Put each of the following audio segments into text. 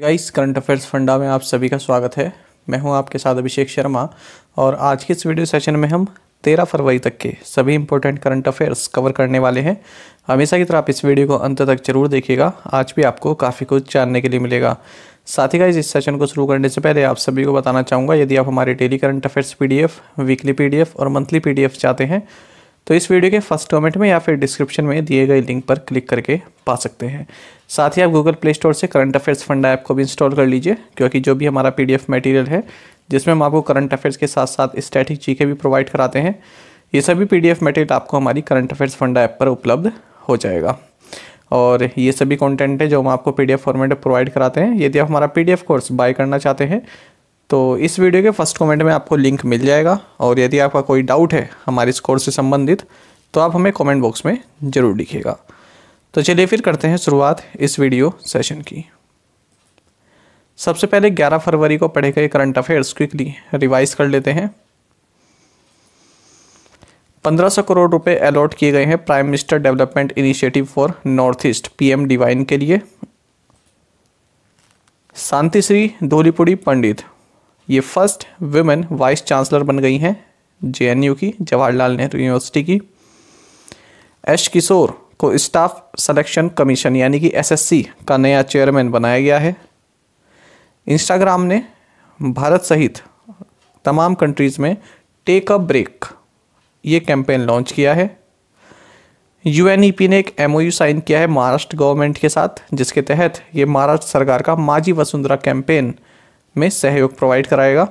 Guys current affairs फंडा में आप सभी का स्वागत है मैं हूं आपके साथ अभिषेक शर्मा और आज के इस वीडियो सेशन में हम 13 फरवरी तक के सभी इंपॉर्टेंट करंट अफेयर्स कवर करने वाले हैं हमेशा की तरह आप इस वीडियो को अंत तक जरूर देखिएगा आज भी आपको काफ़ी कुछ जानने के लिए मिलेगा साथ ही गाइस इस सेशन को शुरू करने से पहले आप सभी को बताना चाहूँगा यदि आप हमारे daily current affairs P weekly P और मंथली पी चाहते हैं तो इस वीडियो के फर्स्ट कमेंट में या फिर डिस्क्रिप्शन में दिए गए लिंक पर क्लिक करके पा सकते हैं साथ ही आप गूगल प्ले स्टोर से करंट अफेयर्स फंडा ऐप को भी इंस्टॉल कर लीजिए क्योंकि जो भी हमारा पी मटेरियल है जिसमें हम आपको करंट अफेयर्स के साथ साथ स्टैटिक जी भी प्रोवाइड कराते हैं ये सभी पी मटेरियल आपको हमारी करंट अफेयर्स फंडा ऐप पर उपलब्ध हो जाएगा और ये सभी कंटेंट है जो हम आपको पीडीएफ फॉर्मेट में प्रोवाइड कराते हैं यदि आप हमारा पीडीएफ कोर्स बाय करना चाहते हैं तो इस वीडियो के फर्स्ट कमेंट में आपको लिंक मिल जाएगा और यदि आपका कोई डाउट है हमारे इस कोर्स से संबंधित तो आप हमें कमेंट बॉक्स में ज़रूर लिखिएगा तो चलिए फिर करते हैं शुरुआत इस वीडियो सेशन की सबसे पहले 11 फरवरी को पढ़े गए करंट अफेयर्स क्विकली रिवाइज कर लेते हैं 1500 करोड़ रुपए अलॉट किए गए हैं Prime Minister Development Initiative for North East PM DevINE के लिए शांतिश्री धोलीपुड़ी पंडित ये फर्स्ट वुमेन वाइस चांसलर बन गई हैं जेएनयू की जवाहरलाल नेहरू यूनिवर्सिटी की एश किशोर को स्टाफ सिलेक्शन कमीशन यानी कि एसएससी का नया चेयरमैन बनाया गया है इंस्टाग्राम ने भारत सहित तमाम कंट्रीज़ में टेक अ ब्रेक ये कैंपेन लॉन्च किया है यू e ने एक एम साइन किया है महाराष्ट्र गवर्नमेंट के साथ जिसके तहत ये महाराष्ट्र सरकार का माजी वसुंधरा कैंपेन में सहयोग प्रोवाइड कराएगा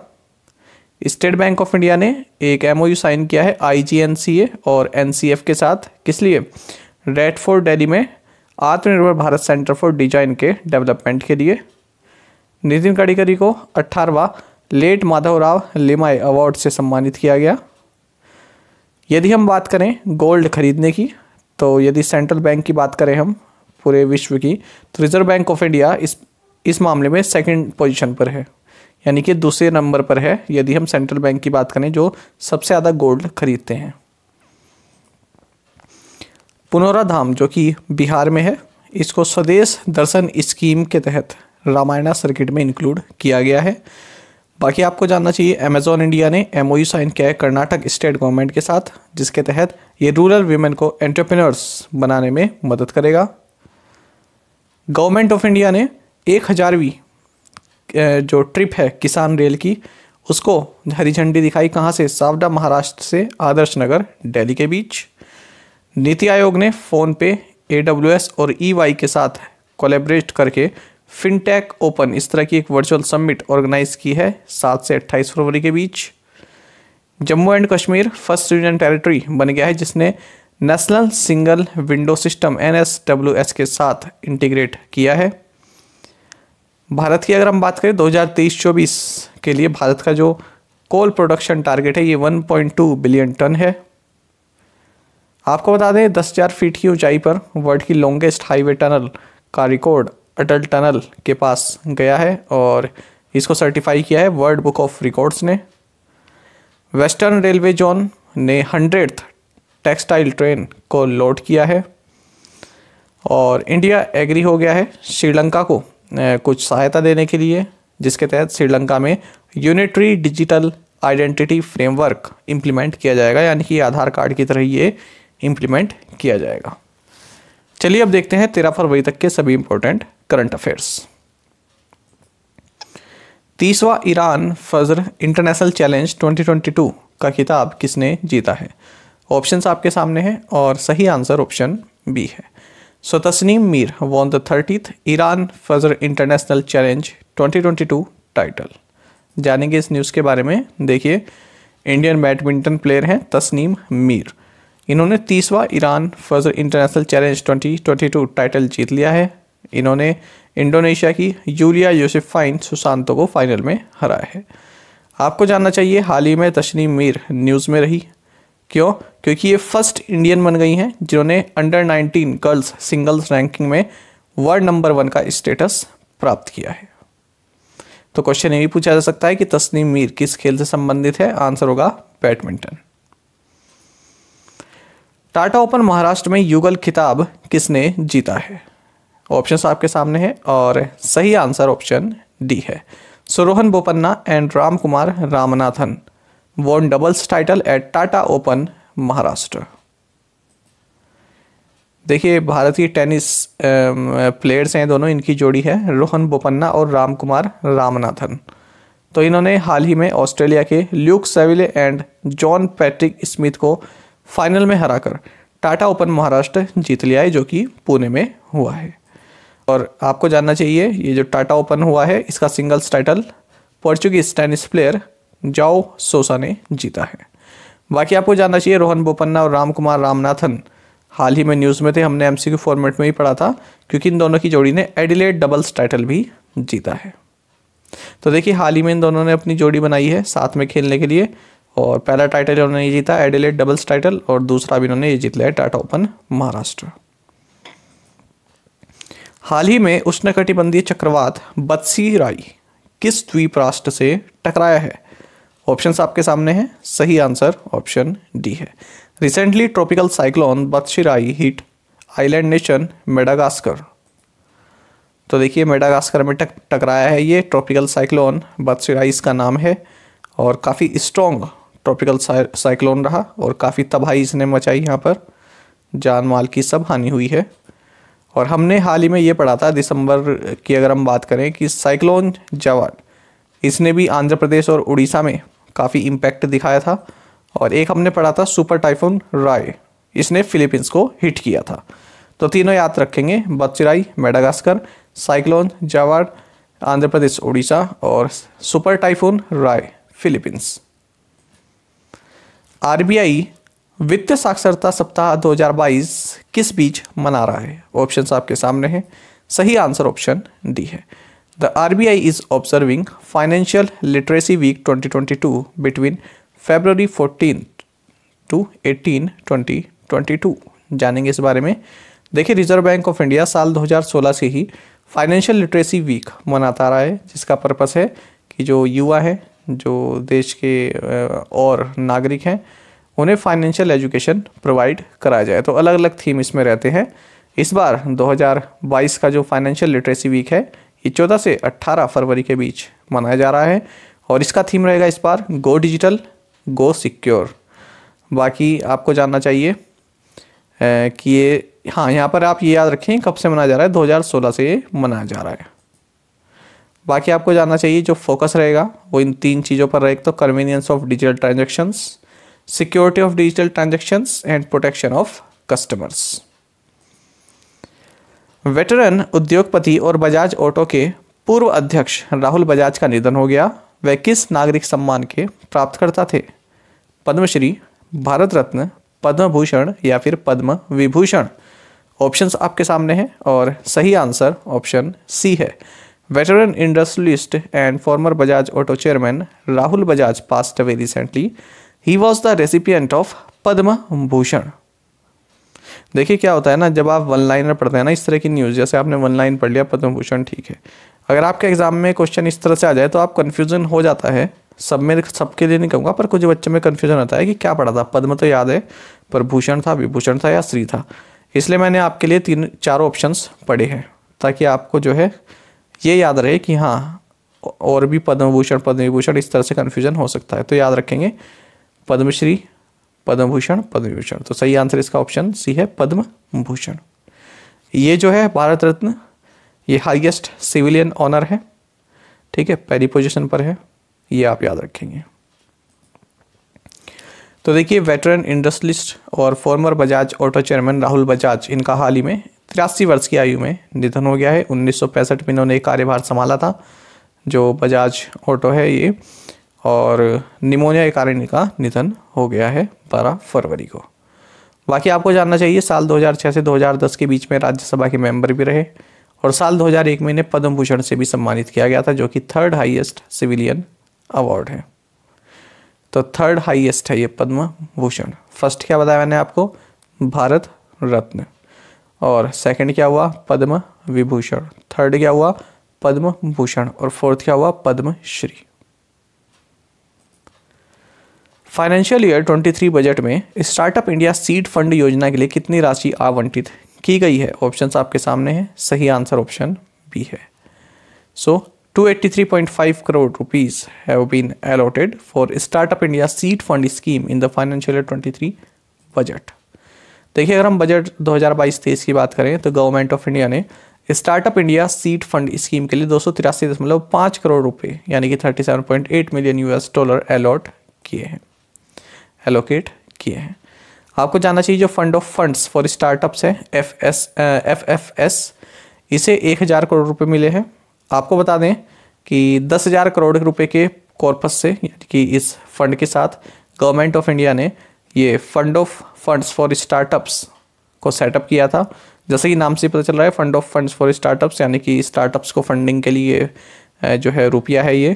स्टेट बैंक ऑफ इंडिया ने एक एम साइन किया है आई और एन के साथ किस लिए रेड फोर डेली में Atmanirbhar Bharat centre for Design के डेवलपमेंट के लिए नितिन गडकरी को अट्ठारवा लेट माधवराव लिमाई अवार्ड से सम्मानित किया गया यदि हम बात करें गोल्ड खरीदने की तो यदि सेंट्रल बैंक की बात करें हम पूरे विश्व की तो रिजर्व बैंक ऑफ इंडिया इस इस मामले में सेकंड पोजीशन पर है यानी कि दूसरे नंबर पर है यदि हम सेंट्रल बैंक की बात करें जो सबसे ज़्यादा गोल्ड खरीदते हैं पुनौरा धाम जो कि बिहार में है इसको स्वदेश दर्शन स्कीम के तहत रामायणा सर्किट में इंक्लूड किया गया है बाकी आपको जानना चाहिए अमेजोन इंडिया ने एम यू साइन किया है कर्नाटक स्टेट गवर्नमेंट के साथ जिसके तहत ये रूरल वीमेन को एंटरप्रेन्योर्स बनाने में मदद करेगा गवर्नमेंट ऑफ इंडिया ने एक हज़ारवीं जो ट्रिप है किसान रेल की उसको हरी झंडी दिखाई कहाँ से सावडा महाराष्ट्र से आदर्श नगर दिल्ली के बीच नीति आयोग ने फ़ोन पे ए और ई e के साथ कोलेबरेट करके फिनटेक ओपन इस तरह की एक वर्चुअल समिट ऑर्गेनाइज की है सात से अट्ठाईस फरवरी के बीच Jammu and Kashmir first union territory बन गया है जिसने national single window system N के साथ इंटीग्रेट किया है भारत की अगर हम बात करें 2023-24 के लिए भारत का जो कोल प्रोडक्शन टारगेट है ये 1.2 बिलियन टन है आपको बता दें 10,000 फीट की ऊंचाई पर वर्ल्ड की लॉन्गेस्ट हाईवे टनल का रिकॉर्ड अटल टनल के पास गया है और इसको सर्टिफाई किया है वर्ल्ड बुक ऑफ रिकॉर्ड्स ने वेस्टर्न रेलवे जोन ने हंड्रेड टेक्सटाइल ट्रेन को लोड किया है और इंडिया एग्री हो गया है श्रीलंका को कुछ सहायता देने के लिए जिसके तहत श्रीलंका में unitary digital identity framework implement किया जाएगा यानी कि आधार कार्ड की तरह ये इम्प्लीमेंट किया जाएगा चलिए अब देखते हैं तेरह फरवरी तक के सभी इंपॉर्टेंट करंट अफेयर्स तीसवा ईरान फज्र इंटरनेशनल चैलेंज 2022 का खिताब किसने जीता है ऑप्शंस आपके सामने हैं और सही आंसर ऑप्शन बी है So Tasneem Mir won the 30th Iran Fuzzer International Challenge 2022 title जानेंगे इस न्यूज़ के बारे में देखिए इंडियन बैडमिंटन प्लेयर हैं तस्नीम मीर इन्होंने तीसवा Iran Fajr International Challenge 2022 title जीत लिया है इन्होंने इंडोनेशिया की यूलिया फाइन सुशांतो को फाइनल में हराया है आपको जानना चाहिए हाल ही में तस्नीम मीर न्यूज़ में रही क्यों क्योंकि ये फर्स्ट इंडियन बन गई हैं जिन्होंने अंडर 19 गर्ल्स सिंगल्स रैंकिंग में वर्ल्ड नंबर वन का स्टेटस प्राप्त किया है तो क्वेश्चन ये भी पूछा जा सकता है कि तस्नीम मीर किस खेल से संबंधित है आंसर होगा बैडमिंटन टाटा ओपन महाराष्ट्र में युगल खिताब किसने जीता है ऑप्शन आपके सामने है और सही आंसर ऑप्शन डी है Rohan Bopanna and Ram Kumar Ramanathan won doubles title at Tata Open Maharashtra देखिए भारतीय टेनिस प्लेयर्स हैं दोनों इनकी जोड़ी है रोहन बोपन्ना और रामकुमार रामनाथन तो इन्होंने हाल ही में ऑस्ट्रेलिया के Luke Saville and John Patrick Smith को फाइनल में हराकर टाटा ओपन महाराष्ट्र जीत लिया है जो कि पुणे में हुआ है और आपको जानना चाहिए ये जो टाटा ओपन हुआ है इसका singles title Portuguese tennis player Joao Sousa ने जीता है बाकी आपको जानना चाहिए रोहन बोपन्ना और राम कुमार रामनाथन हाल ही में न्यूज़ में थे हमने एम फॉर्मेट में ही पढ़ा था क्योंकि इन दोनों की जोड़ी ने एडिलेट डबल्स टाइटल भी जीता है तो देखिए हाल ही में इन दोनों ने अपनी जोड़ी बनाई है साथ में खेलने के लिए और पहला टाइटल इन्होंने ये जीता एडिलेट डबल्स टाइटल और दूसरा भी इन्होंने ये जीत लिया टाटा ओपन महाराष्ट्र हाल ही में उष्णकटिबंधीय चक्रवात बत्सी राई किस द्वीप राष्ट्र से टकराया है ऑप्शंस आपके सामने हैं सही आंसर ऑप्शन डी है recently tropical cyclone Batsirai hit island nation Madagascar तो देखिए मेडागास्कर में टक टकराया है ये ट्रॉपिकल साइक्लोन बदशिराई इसका नाम है और काफ़ी स्ट्रॉन्ग ट्रॉपिकल साइक्लोन रहा और काफ़ी तबाही इसने मचाई यहाँ पर जान माल की सब हानि हुई है और हमने हाल ही में ये पढ़ा था दिसंबर की अगर हम बात करें कि साइक्लोन जवान इसने भी आंध्र प्रदेश और उड़ीसा में काफ़ी इम्पैक्ट दिखाया था और एक हमने पढ़ा था सुपर टाइफून राय इसने फिलीपींस को हिट किया था तो तीनों याद रखेंगे Batsirai Madagascar cyclone Jawad Andhra Pradesh Orissa और super typhoon Rai Philippines RBI वित्त साक्षरता सप्ताह 2022 किस बीच मना रहा है ऑप्शन आपके सामने हैं सही आंसर ऑप्शन डी है The RBI is observing Financial Literacy Week 2022 between February 14th to 18, 2022. जानेंगे इस बारे में देखिए रिजर्व बैंक ऑफ इंडिया साल 2016 से ही फाइनेंशियल लिटरेसी वीक मनाता रहा है जिसका पर्पस है कि जो युवा है जो देश के और नागरिक हैं उन्हें फाइनेंशियल एजुकेशन प्रोवाइड कराया जाए तो अलग अलग थीम इसमें रहते हैं इस बार 2022 का जो फाइनेंशियल लिटरेसी वीक है ये चौदह से अट्ठारह फरवरी के बीच मनाया जा रहा है और इसका थीम रहेगा इस बार गो डिजिटल गो सिक्योर बाकी आपको जानना चाहिए कि ये हाँ यहाँ पर आप ये याद रखें कब से मनाया जा रहा है 2016 से ये मनाया जा रहा है बाकी आपको जानना चाहिए जो फोकस रहेगा वो इन तीन चीज़ों पर रहेगा तो convenience of digital transactions security of digital transactions and protection of customers veteran उद्योगपति और बजाज ऑटो के पूर्व अध्यक्ष राहुल बजाज का निधन हो गया वे किस नागरिक सम्मान के प्राप्तकर्ता थे पद्मश्री भारत रत्न पद्म भूषण या फिर पद्म विभूषण ऑप्शंस आपके सामने हैं और सही आंसर ऑप्शन सी है veteran industrialist and former Bajaj auto chairman Rahul Bajaj passed away recently he was the recipient of Padma Bhushan देखिए क्या होता है ना जब आप वन लाइनर पढ़ते हैं ना इस तरह की न्यूज़ जैसे आपने वन लाइन पढ़ लिया पद्म भूषण ठीक है अगर आपके एग्ज़ाम में क्वेश्चन इस तरह से आ जाए तो आप कन्फ्यूज़न हो जाता है सब में सबके लिए नहीं कहूँगा पर कुछ बच्चों में कन्फ्यूज़न होता है कि क्या पढ़ा था पद्म तो याद है पर भूषण था विभूषण था या श्री था इसलिए मैंने आपके लिए तीन चार ऑप्शंस पढ़े हैं ताकि आपको जो है ये याद रहे कि हाँ और भी पद्म भूषण पद्म विभूषण इस तरह से कन्फ्यूज़न हो सकता है तो याद रखेंगे पद्मश्री पद्म भूषण पद्म विभूषण तो सही आंसर इसका ऑप्शन सी है पद्म भूषण ये जो है भारत रत्न ये हाईएस्ट सिविलियन ऑनर है ठीक है पहली पोजीशन पर है ये आप याद रखेंगे तो देखिए वेटरन इंडस्ट्रियलिस्ट और former Bajaj auto chairman Rahul Bajaj इनका हाल ही में तिरासी वर्ष की आयु में निधन हो गया है उन्नीस में इन्होंने कार्यभार संभाला था जो बजाज ऑटो है ये और निमोनिया के कारण इनका निधन हो गया है बारह फरवरी को बाकी आपको जानना चाहिए साल 2006 से 2010 के बीच में राज्यसभा के मेंबर भी रहे और साल 2001 में इन्हें पद्म भूषण से भी सम्मानित किया गया था जो कि थर्ड हाईएस्ट सिविलियन अवार्ड है तो थर्ड हाईएस्ट है ये पद्म भूषण फर्स्ट क्या बताया मैंने आपको भारत रत्न और सेकंड क्या हुआ पद्म विभूषण थर्ड क्या हुआ पद्म भूषण और फोर्थ क्या हुआ पद्मश्री फाइनेंशियल ईयर 23 बजट में स्टार्टअप इंडिया सीड फंड योजना के लिए कितनी राशि आवंटित की गई है ऑप्शन आपके सामने हैं सही आंसर ऑप्शन बी है so so, 283.5 crore rupees have been allotted for startup India seed fund scheme in the financial year 23 budget देखिए अगर हम बजट 2022-23 की बात करें तो गवर्नमेंट ऑफ इंडिया ने startup India seed fund scheme के लिए दो करोड़ रुपए यानी कि 37.8 मिलियन यूएस डॉलर अलॉट किए हैं एलोकेट किए हैं आपको जानना चाहिए जो fund of funds for startups है F S F F S इसे एक हज़ार करोड़ रुपए मिले हैं आपको बता दें कि दस हज़ार करोड़ रुपए के कॉर्पस से यानी कि इस फंड के साथ गवर्नमेंट ऑफ इंडिया ने ये fund of funds for startups को सेटअप किया था जैसे कि नाम से पता चल रहा है fund of funds for startups यानी कि स्टार्टअप्स को फंडिंग के लिए uh, जो है रुपया है ये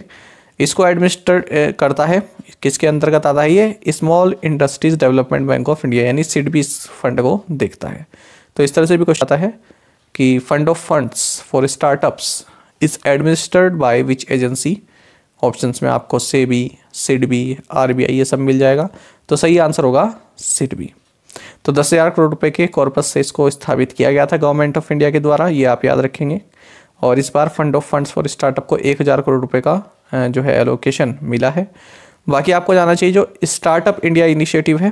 इसको एडमिनिस्टर uh, करता है किसके अंतर्गत आता है ये small industries development bank of India यानी सिड फंड को देखता है तो इस तरह से भी क्वेश्चन आता है कि fund of funds for startups is administered by which agency option में आपको सेबी सिडबी आरबीआई ये सब मिल जाएगा तो सही आंसर होगा सिडबी तो दस हज़ार करोड़ रुपए के कॉर्पस से इसको स्थापित किया गया था गवर्नमेंट ऑफ इंडिया के द्वारा ये आप याद रखेंगे और इस बार fund of funds for startup को एक हज़ार करोड़ रुपए का जो है एलोकेशन मिला है बाकी आपको जाना चाहिए जो स्टार्टअप इंडिया इनिशिएटिव है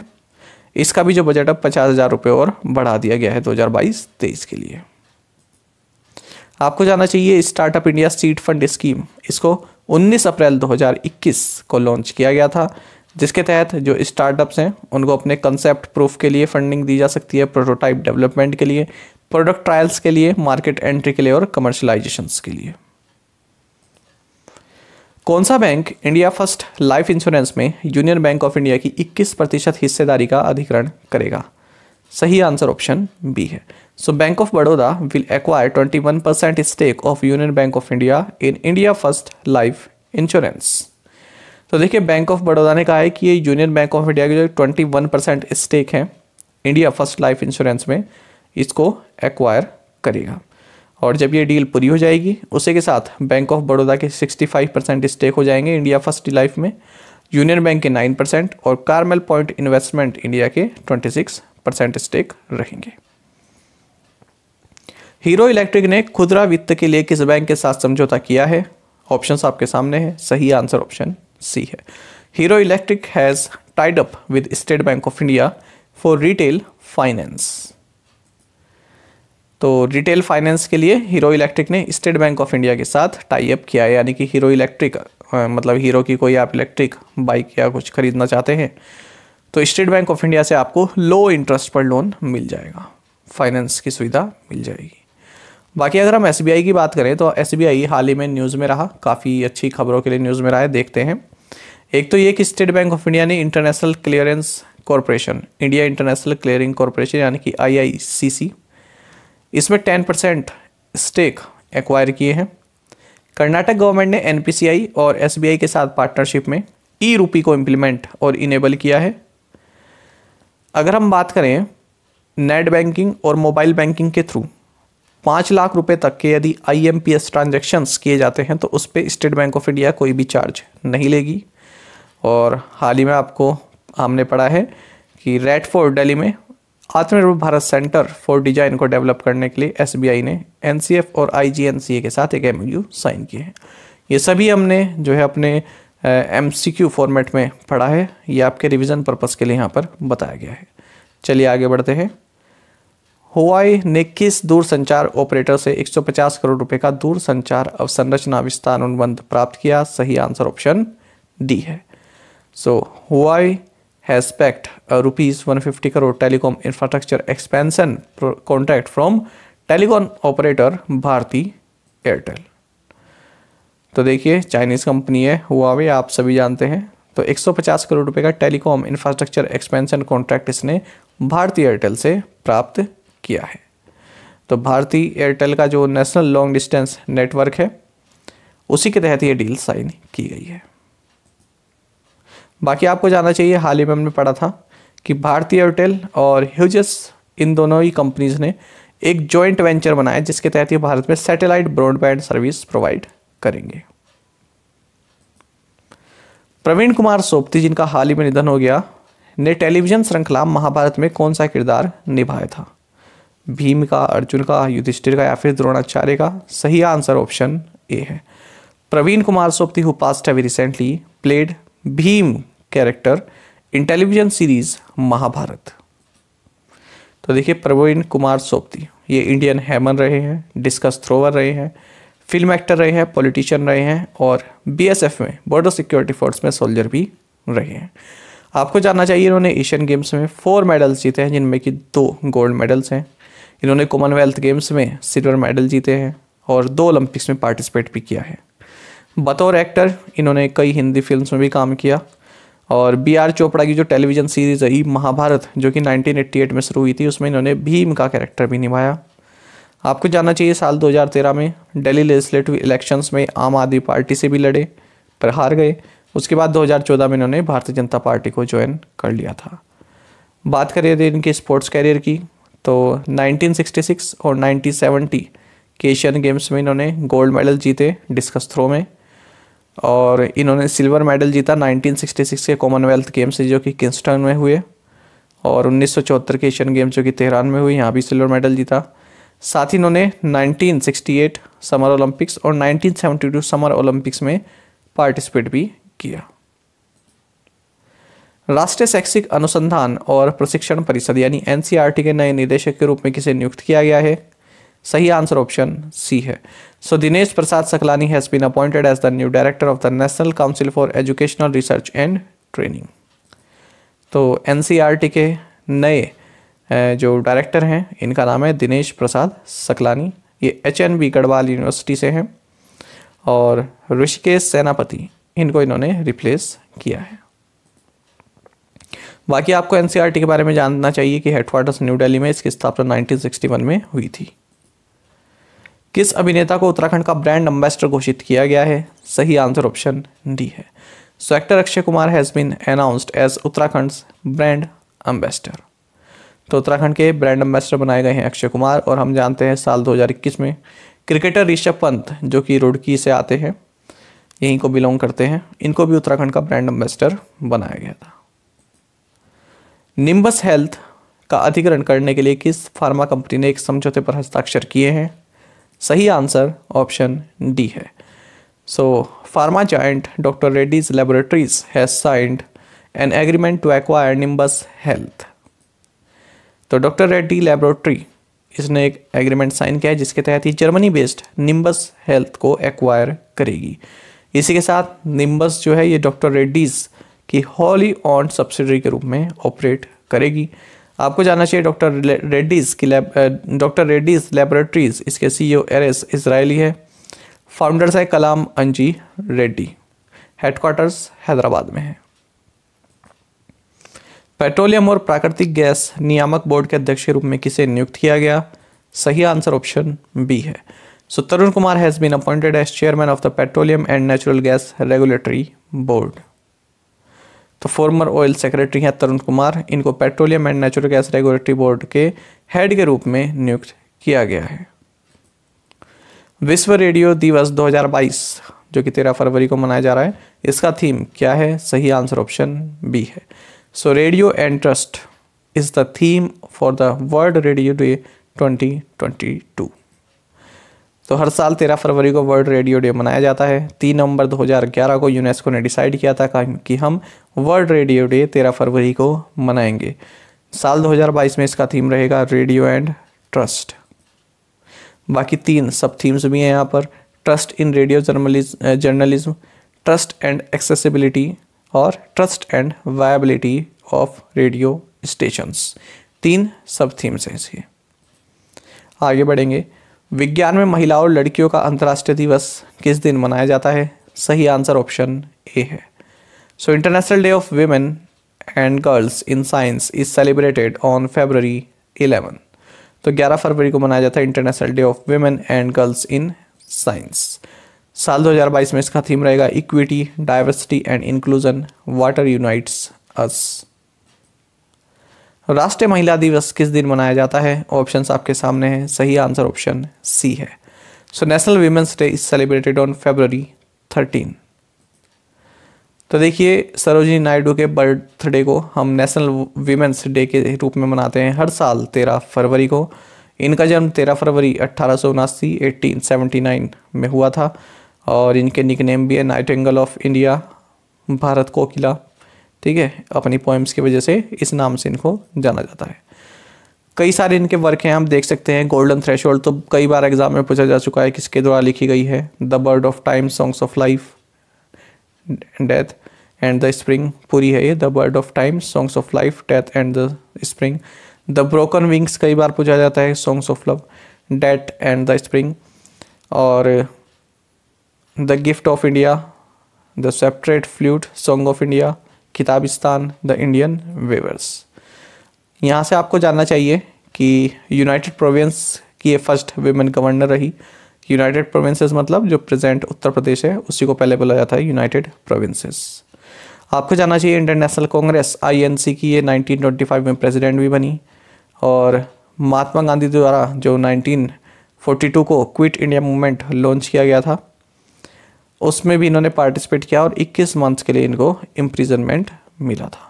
इसका भी जो बजट अब पचास हज़ार रुपये और बढ़ा दिया गया है दो हज़ार बाईस तेईस के लिए आपको जाना चाहिए startup India seed fund scheme इसको 19 अप्रैल 2021 को लॉन्च किया गया था जिसके तहत जो स्टार्टअप्स हैं उनको अपने कंसेप्ट प्रूफ के लिए फंडिंग दी जा सकती है प्रोटोटाइप डेवलपमेंट के लिए प्रोडक्ट ट्रायल्स के लिए मार्केट एंट्री के लिए और कमर्शलाइजेशन के लिए कौन सा bank India first life insurance में यूनियन बैंक ऑफ इंडिया की 21 प्रतिशत हिस्सेदारी का अधिग्रहण करेगा सही आंसर ऑप्शन बी है so bank of Baroda will acquire 21 percent stake of union bank of India in India first life insurance तो देखिए बैंक ऑफ बड़ौदा ने कहा है कि ये यूनियन बैंक ऑफ इंडिया के जो ट्वेंटी वन परसेंट स्टेक है इंडिया फर्स्ट लाइफ इंश्योरेंस में इसको एक्वायर करेगा और जब ये डील पूरी हो जाएगी उसी के साथ बैंक ऑफ बड़ौदा के 65 परसेंट स्टेक हो जाएंगे इंडिया फर्स्ट लाइफ में यूनियन बैंक के 9 परसेंट और कार्मेल पॉइंट इन्वेस्टमेंट इंडिया के 26 परसेंट स्टेक रहेंगे हीरो इलेक्ट्रिक ने खुदरा वित्त के लिए किस बैंक के साथ समझौता किया है ऑप्शन आपके सामने हैं सही आंसर ऑप्शन सी है hero electric has tied up with state bank of India for retail finance तो रिटेल फाइनेंस के लिए हीरो इलेक्ट्रिक ने स्टेट बैंक ऑफ इंडिया के साथ टाई अप किया है यानी कि हीरो इलेक्ट्रिक मतलब हीरो की कोई आप इलेक्ट्रिक बाइक या कुछ ख़रीदना चाहते हैं तो स्टेट बैंक ऑफ इंडिया से आपको लो इंटरेस्ट पर लोन मिल जाएगा फाइनेंस की सुविधा मिल जाएगी बाकी अगर हम एस की बात करें तो एस हाल ही में न्यूज़ में रहा काफ़ी अच्छी खबरों के लिए न्यूज़ में रहा है देखते हैं एक तो ये कि स्टेट बैंक ऑफ इंडिया ने international clearance corporation India international clearing corporation यानी कि आई इसमें टेन परसेंट स्टेक एक्वायर किए हैं कर्नाटक गवर्नमेंट ने एन और एस के साथ पार्टनरशिप में ई रूपी को इम्प्लीमेंट और इनेबल किया है अगर हम बात करें नेट बैंकिंग और मोबाइल बैंकिंग के थ्रू पाँच लाख रुपए तक के यदि I M P S transactions किए जाते हैं तो उस पर स्टेट बैंक ऑफ इंडिया कोई भी चार्ज नहीं लेगी और हाल ही में आपको हमने पढ़ा है कि रेड फोर्ट दिल्ली में Atmanirbhar Bharat centre for design को डेवलप करने के लिए एस ने एन और आई के साथ एक एम साइन किए हैं ये सभी हमने जो है अपने एमसीक्यू फॉर्मेट में पढ़ा है ये आपके रिवीजन पर्पस के लिए यहाँ पर बताया गया है चलिए आगे बढ़ते हैं हुआई ने किस दूर संचार ऑपरेटर से 150 करोड़ रुपए का दूर संचार अवसंरचना विस्तार अनुबंध प्राप्त किया सही आंसर ऑप्शन डी है so so, Huawei has backed a rupees 150 crore telecom infrastructure expansion contract from telecom operator Bharti Airtel. तो देखिए चाइनीज़ कंपनी है हुआवे आप सभी जानते हैं तो 150 करोड़ रुपए का टेलीकॉम इंफ्रास्ट्रक्चर एक्सपेंशन कॉन्ट्रैक्ट इसने भारती एयरटेल से प्राप्त किया है तो भारती एयरटेल का जो नेशनल लॉन्ग डिस्टेंस नेटवर्क है उसी के तहत ये डील साइन की गई है बाकी आपको जाना चाहिए हाल ही में हमने पढ़ा था कि भारतीय एयरटेल और ह्यूजस इन दोनों ही कंपनीज़ ने एक जॉइंट वेंचर बनाया जिसके तहत ये भारत में सैटेलाइट ब्रॉडबैंड सर्विस प्रोवाइड करेंगे प्रवीण कुमार सोपती जिनका हाल ही में निधन हो गया ने टेलीविजन श्रृंखला महाभारत में कौन सा किरदार निभाया था भीम का अर्जुन का युधिष्ठिर का या फिर द्रोणाचार्य का सही आंसर ऑप्शन ए है Praveen Kumar Sobti who passed away recently played Bhim character in television series Mahabharat तो देखिए प्रवीण कुमार सोपती ये इंडियन हैमन रहे हैं डिस्कस थ्रोवर रहे हैं फिल्म एक्टर रहे हैं पॉलिटिशियन रहे हैं और बीएसएफ में बॉर्डर सिक्योरिटी फोर्स में सोल्जर भी रहे हैं आपको जानना चाहिए इन्होंने एशियन गेम्स में फोर मेडल्स जीते हैं जिनमें कि दो गोल्ड मेडल्स हैं इन्होंने कॉमनवेल्थ गेम्स में सिल्वर मेडल जीते हैं और दो ओलंपिक्स में पार्टिसिपेट भी किया है बतौर एक्टर इन्होंने कई हिंदी फिल्म्स में भी काम किया और बी आर चोपड़ा की जो टेलीविज़न सीरीज़ रही महाभारत जो कि 1988 में शुरू हुई थी उसमें इन्होंने भीम का कैरेक्टर भी निभाया आपको जानना चाहिए साल 2013 में दिल्ली लेजिस्लेटिव इलेक्शंस में आम आदमी पार्टी से भी लड़े पर हार गए उसके बाद 2014 में इन्होंने भारतीय जनता पार्टी को ज्वाइन कर लिया था बात करें यदि इनके स्पोर्ट्स कैरियर की तो 1966 और 1970 के एशियन गेम्स में इन्होंने गोल्ड मेडल जीते डिस्कस थ्रो में और इन्होंने सिल्वर मेडल जीता 1966 के कॉमनवेल्थ गेम्स से जो कि किंगस्टन में हुए और 1974 के एशियन गेम्स जो कि तेहरान में हुई यहाँ भी सिल्वर मेडल जीता साथ ही इन्होंने 1968 समर ओलंपिक्स और 1972 समर ओलंपिक्स में पार्टिसिपेट भी किया राष्ट्रीय शैक्षिक अनुसंधान और प्रशिक्षण परिषद यानी एन के नए निदेशक के रूप में किसे नियुक्त किया गया है सही आंसर ऑप्शन सी है so Dinesh Prasad Saklani has been appointed as the new director of the national council for educational research and training तो एन e के नए जो डायरेक्टर हैं इनका नाम है दिनेश प्रसाद सकलानी ये H N B Garhwal university से हैं और ऋषिकेश सेनापति इनको इन्होंने रिप्लेस किया है बाकी आपको एन e के बारे में जानना चाहिए कि हेडक्वार्टर्स न्यू दिल्ली में इसकी स्थापना 1961 में हुई थी किस अभिनेता को उत्तराखंड का ब्रांड एम्बेसडर घोषित किया गया है सही आंसर ऑप्शन डी है so actor Akshay Kumar has been announced as Uttarakhand brand ambassador तो उत्तराखंड के ब्रांड एम्बेसडर बनाए गए हैं अक्षय कुमार और हम जानते हैं साल 2021 में क्रिकेटर ऋषभ पंत जो कि रुड़की से आते हैं यहीं को बिलोंग करते हैं इनको भी उत्तराखंड का ब्रांड एम्बेसडर बनाया गया था निम्बस हेल्थ का अधिग्रहण करने के लिए किस फार्मा कंपनी ने एक समझौते पर हस्ताक्षर किए हैं सही आंसर ऑप्शन डी है so pharma joint doctor Reddy's laboratories has signed an agreement to acquire Nimbus health तो डॉक्टर रेड्डी लेबोरेटरी इसने एक एग्रीमेंट साइन किया है जिसके तहत ही जर्मनी बेस्ड निम्बस हेल्थ को एक्वायर करेगी इसी के साथ निम्बस जो है ये डॉक्टर रेड्डीज़ की हॉली ऑन सब्सिडरी के रूप में ऑपरेट करेगी आपको जानना चाहिए डॉक्टर रेड्डीज़ की लैब डॉक्टर रेड्डीज़ लेबोरेटरीज़ इसके C O e Erez Israeli है फाउंडर्स है कलाम अंजी रेड्डी हेडक्वार्टर्स हैदराबाद में है पेट्रोलियम और प्राकृतिक गैस नियामक बोर्ड के अध्यक्ष के रूप में किसे नियुक्त किया गया सही आंसर ऑप्शन बी है so Tarun Kumar has been appointed as chairman of the petroleum and natural gas regulatory board तो फॉर्मर ऑयल सेक्रेटरी हैं तरुण कुमार इनको petroleum and natural gas regulatory board के हेड के रूप में नियुक्त किया गया है विश्व रेडियो दिवस 2022 जो कि 13 फरवरी को मनाया जा रहा है इसका थीम क्या है सही आंसर ऑप्शन बी है so radio and trust is the theme for the world radio day two तो हर साल तेरह फरवरी को वर्ल्ड रेडियो डे मनाया जाता है तीन नवंबर 2011 को यूनेस्को ने डिसाइड किया था कि हम वर्ल्ड रेडियो डे तेरह फरवरी को मनाएंगे साल 2022 में इसका थीम रहेगा रेडियो एंड ट्रस्ट बाकी तीन सब थीम्स भी हैं यहाँ पर trust in radio journalism journalism trust and accessibility और trust and viability of radio stations तीन सब थीम्स हैं इसके आगे बढ़ेंगे विज्ञान में महिलाओं और लड़कियों का अंतर्राष्ट्रीय दिवस किस दिन मनाया जाता है सही आंसर ऑप्शन ए है so international day of women and girls in science is celebrated on February eleven तो 11 फरवरी को मनाया जाता है international day of women and girls in science साल 2022 में इसका थीम रहेगा equity diversity and inclusion water unites us राष्ट्रीय महिला दिवस किस दिन मनाया जाता है ऑप्शन आपके सामने हैं सही आंसर ऑप्शन सी है so national women's day is celebrated on February thirteen तो देखिए सरोजिनी नायडू के बर्थडे को हम नेशनल वीमेंस डे के रूप में मनाते हैं हर साल तेरह फरवरी को इनका जन्म तेरह फरवरी अट्ठारह सौ एटीन नाइन में हुआ था और इनके निकनेम भी है angle of India Bharat Kokila ठीक है अपनी पोएम्स की वजह से इस नाम से इनको जाना जाता है कई सारे इनके वर्क हैं आप देख सकते हैं गोल्डन थ्रेश तो कई बार एग्जाम में पूछा जा चुका है किसके द्वारा लिखी गई है the bird of time songs of life death and the spring पूरी है ये the bird of time songs of life death and the spring the broken wings कई बार पूछा जाता है songs of love death and the spring और the gift of India the separate flute song of India Kitabistan the Indian weavers यहाँ से आपको जानना चाहिए कि यूनाइटेड प्रोविंस की ये फर्स्ट वेमेन गवर्नर रही यूनाइटेड प्रोविंसेस मतलब जो प्रेजेंट उत्तर प्रदेश है उसी को पहले बोला जाता है यूनाइटेड प्रोविंसेस आपको जानना चाहिए इंटरनेशनल कांग्रेस आईएनसी की ये 1925 में प्रेसिडेंट भी बनी और महात्मा गांधी द्वारा जो 1942 को क्विट इंडिया मूवमेंट लॉन्च किया गया था उसमें भी इन्होंने पार्टिसिपेट किया और 21 मंथ्स के लिए इनको इम्प्रिजनमेंट मिला था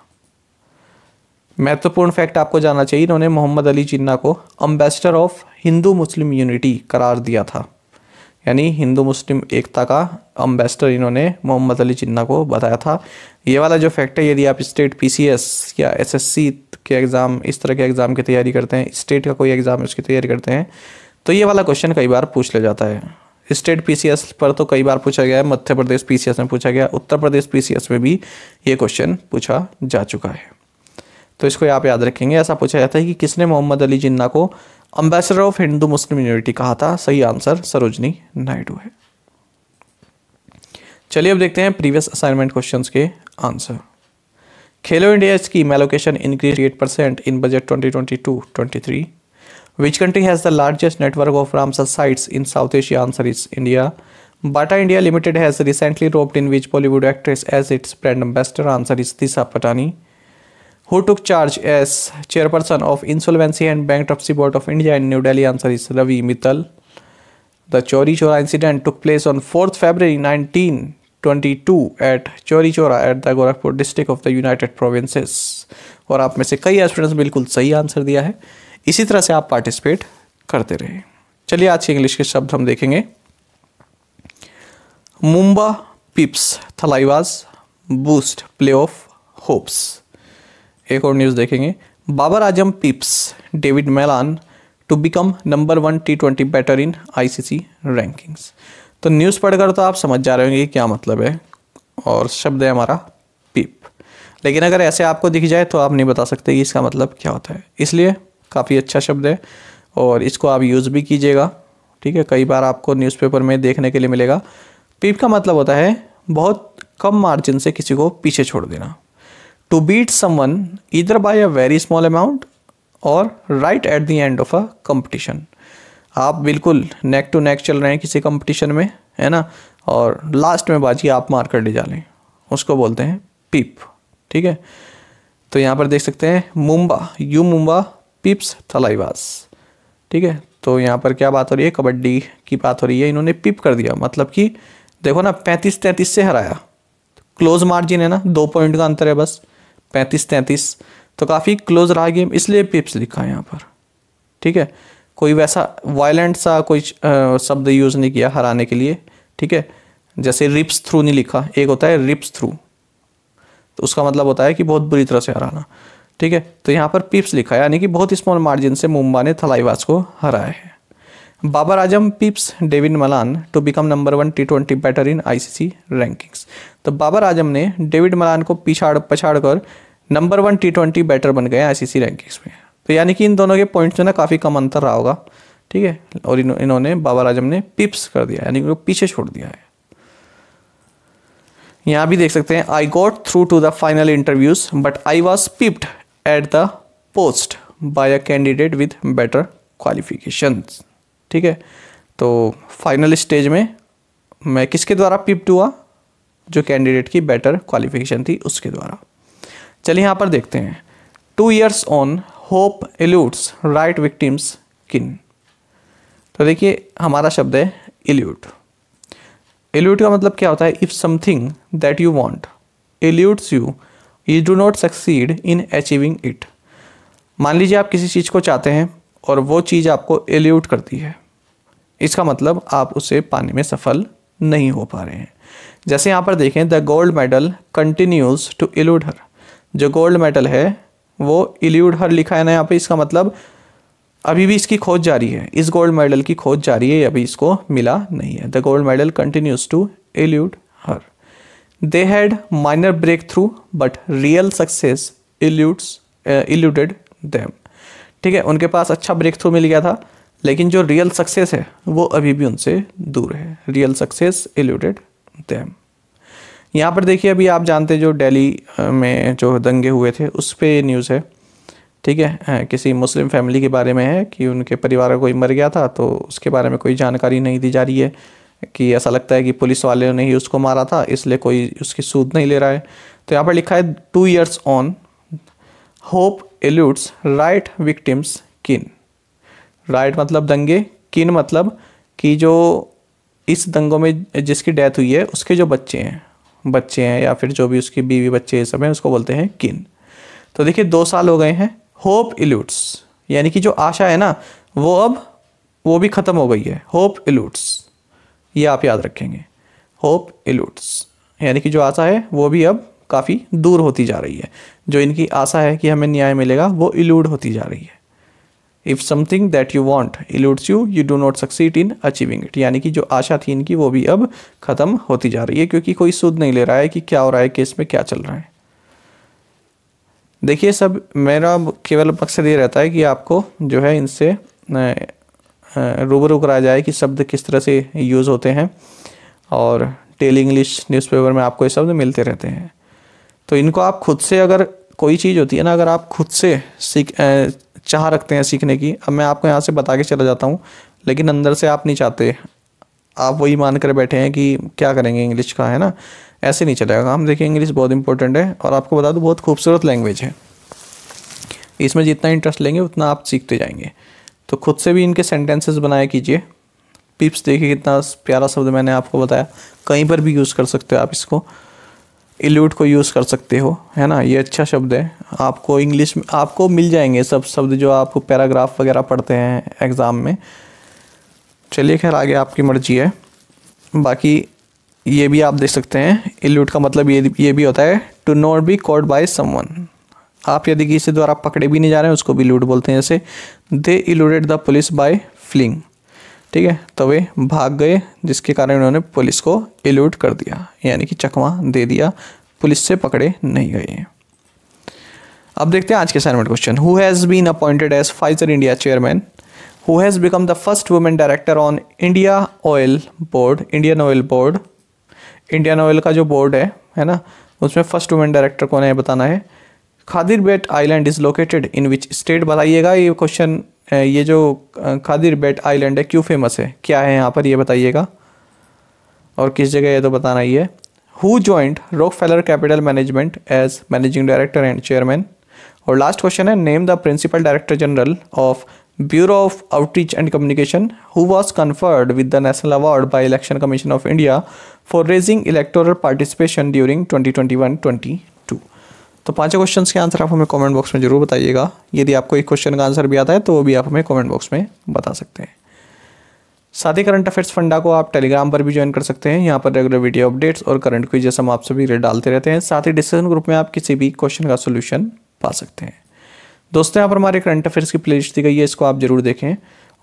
महत्वपूर्ण फैक्ट आपको जानना चाहिए इन्होंने मोहम्मद अली जिन्ना को ambassador of Hindu Muslim unity करार दिया था यानी हिंदू मुस्लिम एकता का अम्बेसडर इन्होंने मोहम्मद अली जिन्ना को बताया था ये वाला जो फैक्ट है यदि आप स्टेट पी या एस के एग्ज़ाम इस तरह के एग्ज़ाम की तैयारी करते हैं स्टेट का कोई एग्ज़ाम उसकी तैयारी करते हैं तो ये वाला क्वेश्चन कई बार पूछ लिया जाता है स्टेट पीसीएस पर तो कई बार पूछा गया है मध्य प्रदेश पीसीएस में पूछा गया उत्तर प्रदेश पीसीएस में भी ये क्वेश्चन पूछा जा चुका है तो इसको आप याद रखेंगे ऐसा पूछा जाता है कि किसने मोहम्मद अली जिन्ना को ambassador of Hindu Muslim unity कहा था सही आंसर सरोजनी नायडू है चलिए अब देखते हैं प्रीवियस असाइनमेंट क्वेश्चन के answer Khelo India scheme allocation increase eight percent in budget twenty twenty two twenty थ्री Which country has the largest network of Ramsar sites in South Asia? Answer is India. Bata India Limited has recently roped in which Bollywood actress as its brand ambassador? Answer is Disha Patani. Who took charge as chairperson of Insolvency and Bankruptcy Board of India in New Delhi? Answer is Ravi Mittal. The Chori Chora incident took place on 4th February 1922 at Chori Chora at the gorakhpur district of the united provinces और आप में से कई students बिल्कुल सही answer दिया है इसी तरह से आप पार्टिसिपेट करते रहे चलिए आज के इंग्लिश के शब्द हम देखेंगे Mumba pips Thalaivas boost playoff hopes एक और न्यूज़ देखेंगे Babar Azam pips David Malan to become number one T twenty batter in ICC rankings तो न्यूज़ पढ़कर तो आप समझ जा रहे होंगे क्या मतलब है और शब्द है हमारा पिप लेकिन अगर ऐसे आपको दिख जाए तो आप नहीं बता सकते कि इसका मतलब क्या होता है इसलिए काफ़ी अच्छा शब्द है और इसको आप यूज़ भी कीजिएगा ठीक है कई बार आपको न्यूज़पेपर में देखने के लिए मिलेगा पीप e का मतलब होता है बहुत कम मार्जिन से किसी को पीछे छोड़ देना टू बीट समवन इधर by a very small amount और right at the end of a competition आप बिल्कुल नेक टू नेक चल रहे हैं किसी कंपटीशन में है ना और लास्ट में बाजी आप मार कर ले जा लें उसको बोलते हैं पीप e ठीक है तो यहाँ पर देख सकते हैं मुम्बा यू मुम्बा पिप्स थलाइवास ठीक है तो यहाँ पर क्या बात हो रही है कबड्डी की बात हो रही है इन्होंने पिप कर दिया मतलब कि देखो ना पैंतीस तैंतीस से हराया क्लोज मार्जिन है ना दो पॉइंट का अंतर है बस पैंतीस तैंतीस तो काफ़ी क्लोज रहा गेम इसलिए पिप्स लिखा है यहाँ पर ठीक है कोई वैसा वायलेंट सा कोई शब्द यूज़ नहीं किया हराने के लिए ठीक है जैसे रिप्स थ्रू नहीं लिखा एक होता है रिप्स थ्रू तो उसका मतलब होता है कि बहुत बुरी तरह से हराना ठीक है तो यहाँ पर पिप्स लिखा है यानी कि बहुत स्मॉल मार्जिन से मुंबा ने थलाईवास को हराया है Babar Azam pips Devin Malan to become number one T twenty batter in ICC rankings तो बाबर आजम ने डेविड मलान को पिछाड़ पछाड़ कर number one T twenty batter बन गए आईसीसी रैंकिंग्स में तो यानी कि इन दोनों के पॉइंट्स में ना काफ़ी कम अंतर रहा होगा ठीक है और इन, इन्होंने बाबर आजम ने पिप्स कर दिया यानी कि पीछे छोड़ दिया है यहाँ भी देख सकते हैं I got through to the final interviews but I was pipped at the post by a candidate with better qualifications ठीक है तो फाइनल स्टेज में मैं किसके द्वारा पिप्ट हुआ जो कैंडिडेट की बेटर क्वालिफिकेशन थी उसके द्वारा चलिए यहाँ पर देखते हैं two years on hope eludes riot victims kin तो देखिए हमारा शब्द है एल्यूट एल्यूट का मतलब क्या होता है if something that you want eludes you you do not succeed in achieving it मान लीजिए आप किसी चीज़ को चाहते हैं और वो चीज़ आपको एल्यूट करती है इसका मतलब आप उसे पाने में सफल नहीं हो पा रहे हैं जैसे यहाँ पर देखें the gold medal continues to elude her जो गोल्ड मेडल है वो एल्यूड हर लिखा है ना यहाँ पे इसका मतलब अभी भी इसकी खोज जारी है इस गोल्ड मेडल की खोज जारी है अभी इसको मिला नहीं है the gold medal continues to elude her They had minor breakthrough, but real success eludes uh, eluded them. ठीक है उनके पास अच्छा ब्रेक थ्रू मिल गया था लेकिन जो रियल सक्सेस है वो अभी भी उनसे दूर है रियल सक्सेस एल्यूटेड दैम यहाँ पर देखिए अभी आप जानते जो दिल्ली uh, में जो दंगे हुए थे उस पर न्यूज़ है ठीक है uh, किसी मुस्लिम फैमिली के बारे में है कि उनके परिवार का कोई मर गया था तो उसके बारे में कोई जानकारी नहीं दी जा रही है कि ऐसा लगता है कि पुलिस वाले ने ही उसको मारा था इसलिए कोई उसकी सूद नहीं ले रहा है तो यहाँ पर लिखा है two years on hope eludes riot victims kin right मतलब दंगे किन मतलब कि जो इस दंगों में जिसकी डेथ हुई है उसके जो बच्चे हैं बच्चे हैं या फिर जो भी उसकी बीवी बच्चे ये सब हैं उसको बोलते हैं किन तो देखिए दो साल हो गए हैं होप इल्यूट्स यानी कि जो आशा है ना वो अब वो भी ख़त्म हो गई है होप इल्यूट्स ये आप याद रखेंगे होप इलूट्स यानी कि जो आशा है वो भी अब काफ़ी दूर होती जा रही है जो इनकी आशा है कि हमें न्याय मिलेगा वो इलूड होती जा रही है if something that you want eludes you you do not succeed in achieving it यानी कि जो आशा थी इनकी वो भी अब ख़त्म होती जा रही है क्योंकि कोई सुध नहीं ले रहा है कि क्या हो रहा है केस में क्या चल रहा है देखिए सब मेरा केवल मकसद ये रहता है कि आपको जो है इनसे रूबरू कराया जाए कि शब्द किस तरह से यूज़ होते हैं और टेली इंग्लिश न्यूज़पेपर में आपको ये शब्द मिलते रहते हैं तो इनको आप खुद से अगर कोई चीज़ होती है ना अगर आप खुद से सीख चाह रखते हैं सीखने की अब मैं आपको यहाँ से बता के चला जाता हूँ लेकिन अंदर से आप नहीं चाहते आप वही मान कर बैठे हैं कि क्या करेंगे इंग्लिश का है ना ऐसे नहीं चलेगा हम देखिए इंग्लिश बहुत इंपॉर्टेंट है और आपको बता दूँ बहुत खूबसूरत लैंग्वेज है इसमें जितना इंटरेस्ट लेंगे उतना आप सीखते जाएंगे तो खुद से भी इनके सेंटेंसेस बनाया कीजिए पिप्स देखिए कितना प्यारा शब्द मैंने आपको बताया कहीं पर भी यूज़ कर सकते हो आप इसको एल्यूट को यूज़ कर सकते हो है ना ये अच्छा शब्द है आपको इंग्लिश में आपको मिल जाएंगे सब शब्द जो आप पैराग्राफ वगैरह पढ़ते हैं एग्ज़ाम में चलिए खैर आगे आपकी मर्जी है बाकी ये भी आप देख सकते हैं एल्यूट का मतलब ये ये भी होता है to not be caught by someone आप यदि किसी द्वारा पकड़े भी नहीं जा रहे हैं उसको भी लूट बोलते हैं जैसे they eluded the police by fleeing ठीक है तो वे भाग गए जिसके कारण उन्होंने पुलिस को एलूट कर दिया यानी कि चकमा दे दिया पुलिस से पकड़े नहीं गए अब देखते हैं आज के assignment question who has been appointed as Pfizer India chairman who has become the first women director on India oil board Indian oil board Indian oil का जो बोर्ड है है ना उसमें फर्स्ट वुमेन डायरेक्टर कौन है बताना है Khadir Bet island is located in which state बताइएगा ये क्वेश्चन ये जो खादिर बेट आइलैंड है क्यों फेमस है क्या है यहाँ पर ये बताइएगा और किस जगह ये तो बताना ही है who joined Rockefeller Capital Management as managing director and chairman और लास्ट क्वेश्चन है name the principal director general of Bureau of Outreach and Communication who was conferred with the national award by Election Commission of India for raising electoral participation during twenty twenty one twenty तो पांचों question के answer आप हमें comment box में जरूर बताइएगा यदि आपको एक क्वेश्चन का आंसर भी आता है तो वो भी आप हमें कमेंट बॉक्स में बता सकते हैं साथ ही करंट अफेयर्स फंडा को आप टेलीग्राम पर भी ज्वाइन कर सकते हैं यहाँ पर रेगुलर वीडियो अपडेट्स और करंट क्विजेस हम आप सभी डालते रहते हैं साथ ही डिस्कशन ग्रुप में आप किसी भी क्वेश्चन का सोल्यूशन पा सकते हैं दोस्तों यहाँ पर हमारे करंट अफेयर्स की प्लेलिस्ट दी गई है इसको आप जरूर देखें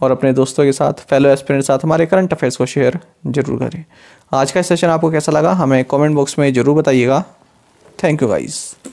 और अपने दोस्तों के साथ फेलो एस्पिरेंट के साथ हमारे करंट अफेयर्स को शेयर जरूर करें आज का सेशन आपको कैसा लगा हमें कमेंट बॉक्स में ज़रूर बताइएगा थैंक यू गाइज़